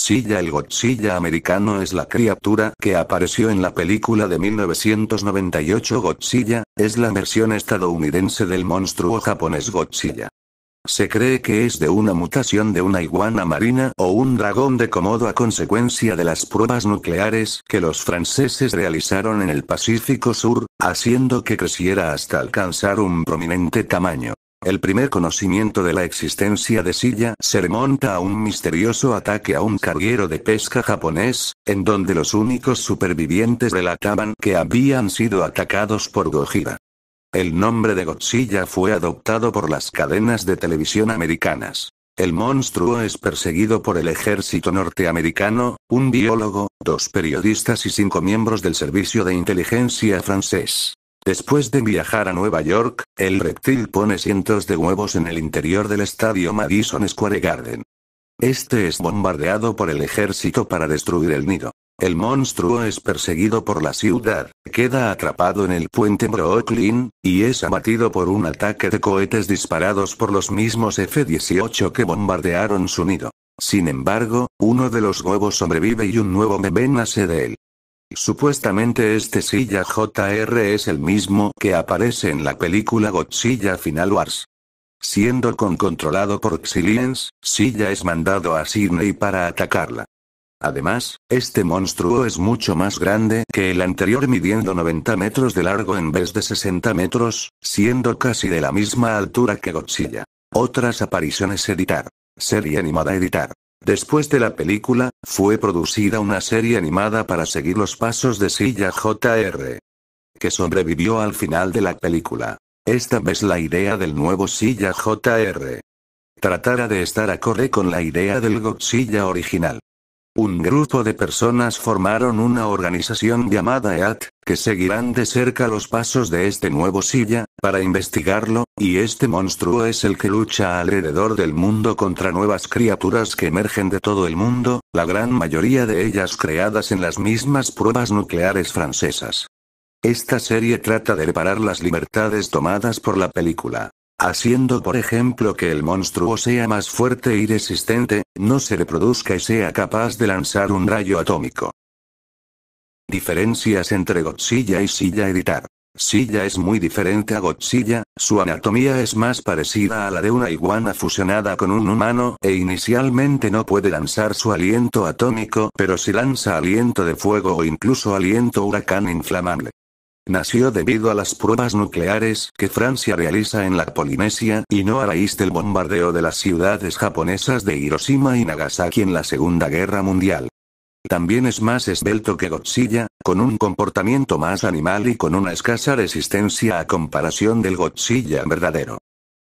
Silla el Godzilla americano es la criatura que apareció en la película de 1998 Godzilla, es la versión estadounidense del monstruo japonés Godzilla. Se cree que es de una mutación de una iguana marina o un dragón de Komodo a consecuencia de las pruebas nucleares que los franceses realizaron en el Pacífico Sur, haciendo que creciera hasta alcanzar un prominente tamaño. El primer conocimiento de la existencia de Silla se remonta a un misterioso ataque a un carguero de pesca japonés, en donde los únicos supervivientes relataban que habían sido atacados por Gojira. El nombre de Godzilla fue adoptado por las cadenas de televisión americanas. El monstruo es perseguido por el ejército norteamericano, un biólogo, dos periodistas y cinco miembros del servicio de inteligencia francés. Después de viajar a Nueva York, el reptil pone cientos de huevos en el interior del estadio Madison Square Garden. Este es bombardeado por el ejército para destruir el nido. El monstruo es perseguido por la ciudad, queda atrapado en el puente Brooklyn, y es abatido por un ataque de cohetes disparados por los mismos F-18 que bombardearon su nido. Sin embargo, uno de los huevos sobrevive y un nuevo bebé nace de él. Supuestamente este Silla JR es el mismo que aparece en la película Godzilla Final Wars. Siendo con controlado por Xiliens, Silla es mandado a Sydney para atacarla. Además, este monstruo es mucho más grande que el anterior midiendo 90 metros de largo en vez de 60 metros, siendo casi de la misma altura que Godzilla. Otras apariciones editar. Serie animada editar. Después de la película, fue producida una serie animada para seguir los pasos de Silla Jr. que sobrevivió al final de la película. Esta vez la idea del nuevo Silla Jr. tratara de estar acorde con la idea del Godzilla original. Un grupo de personas formaron una organización llamada EAT, que seguirán de cerca los pasos de este nuevo Silla, para investigarlo, y este monstruo es el que lucha alrededor del mundo contra nuevas criaturas que emergen de todo el mundo, la gran mayoría de ellas creadas en las mismas pruebas nucleares francesas. Esta serie trata de reparar las libertades tomadas por la película. Haciendo por ejemplo que el monstruo sea más fuerte y resistente, no se reproduzca y sea capaz de lanzar un rayo atómico. Diferencias entre Godzilla y Silla Editar. Silla es muy diferente a Godzilla, su anatomía es más parecida a la de una iguana fusionada con un humano, e inicialmente no puede lanzar su aliento atómico, pero si lanza aliento de fuego o incluso aliento huracán inflamable. Nació debido a las pruebas nucleares que Francia realiza en la Polinesia, y no a raíz del bombardeo de las ciudades japonesas de Hiroshima y Nagasaki en la Segunda Guerra Mundial. También es más esbelto que Godzilla, con un comportamiento más animal y con una escasa resistencia a comparación del Godzilla verdadero.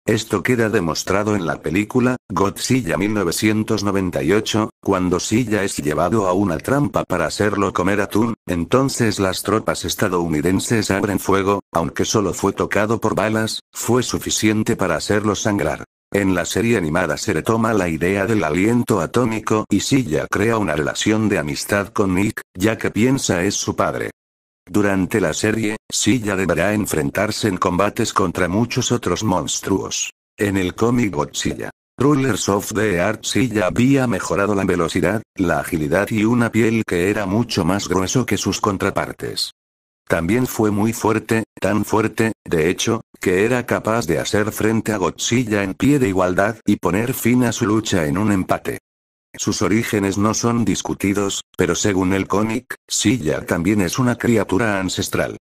Esto queda demostrado en la película, Godzilla 1998, cuando Silla es llevado a una trampa para hacerlo comer atún, entonces las tropas estadounidenses abren fuego, aunque solo fue tocado por balas, fue suficiente para hacerlo sangrar. En la serie animada se retoma la idea del aliento atómico y Silla crea una relación de amistad con Nick, ya que piensa es su padre. Durante la serie, Silla deberá enfrentarse en combates contra muchos otros monstruos. En el cómic Godzilla, Rulers of the Art Silla había mejorado la velocidad, la agilidad y una piel que era mucho más grueso que sus contrapartes. También fue muy fuerte, tan fuerte, de hecho, que era capaz de hacer frente a Godzilla en pie de igualdad y poner fin a su lucha en un empate. Sus orígenes no son discutidos, pero según el cómic, Silla también es una criatura ancestral.